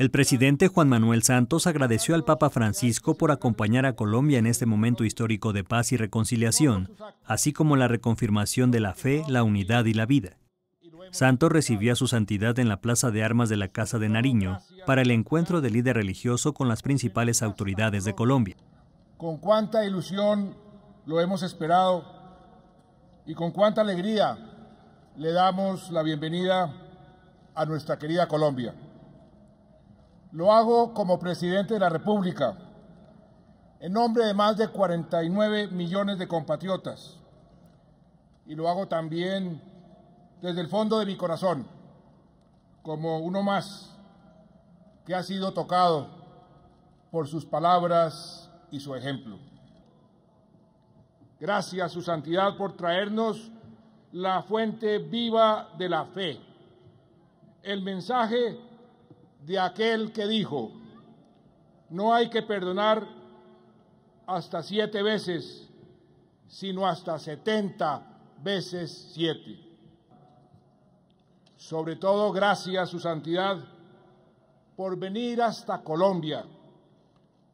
El presidente Juan Manuel Santos agradeció al Papa Francisco por acompañar a Colombia en este momento histórico de paz y reconciliación, así como la reconfirmación de la fe, la unidad y la vida. Santos recibió a su santidad en la Plaza de Armas de la Casa de Nariño para el encuentro del líder religioso con las principales autoridades de Colombia. Con cuánta ilusión lo hemos esperado y con cuánta alegría le damos la bienvenida a nuestra querida Colombia. Lo hago como presidente de la República, en nombre de más de 49 millones de compatriotas, y lo hago también desde el fondo de mi corazón, como uno más que ha sido tocado por sus palabras y su ejemplo. Gracias, Su Santidad, por traernos la fuente viva de la fe, el mensaje de aquel que dijo, no hay que perdonar hasta siete veces, sino hasta setenta veces siete. Sobre todo, gracias, Su Santidad, por venir hasta Colombia,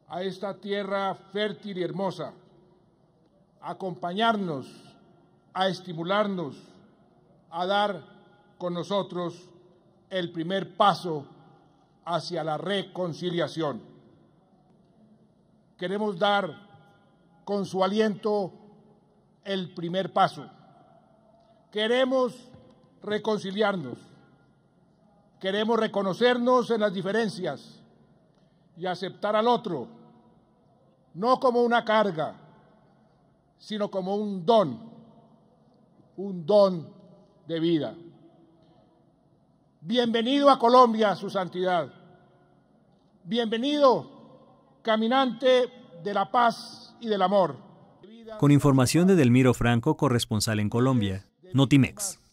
a esta tierra fértil y hermosa, a acompañarnos, a estimularnos, a dar con nosotros el primer paso hacia la reconciliación. Queremos dar con su aliento el primer paso. Queremos reconciliarnos. Queremos reconocernos en las diferencias y aceptar al otro, no como una carga, sino como un don, un don de vida. Bienvenido a Colombia, su santidad. Bienvenido, caminante de la paz y del amor. Con información de Delmiro Franco, corresponsal en Colombia, Notimex.